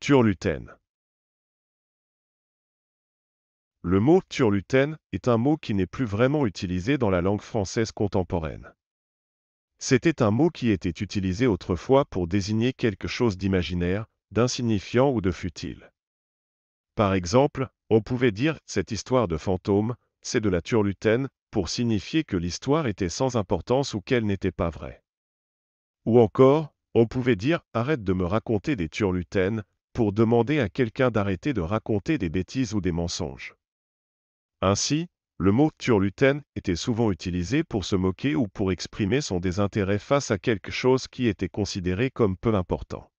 Turluten. Le mot turluten est un mot qui n'est plus vraiment utilisé dans la langue française contemporaine. C'était un mot qui était utilisé autrefois pour désigner quelque chose d'imaginaire, d'insignifiant ou de futile. Par exemple, on pouvait dire cette histoire de fantôme, c'est de la turluten, pour signifier que l'histoire était sans importance ou qu'elle n'était pas vraie. Ou encore, on pouvait dire arrête de me raconter des pour demander à quelqu'un d'arrêter de raconter des bêtises ou des mensonges. Ainsi, le mot turluten était souvent utilisé pour se moquer ou pour exprimer son désintérêt face à quelque chose qui était considéré comme peu important.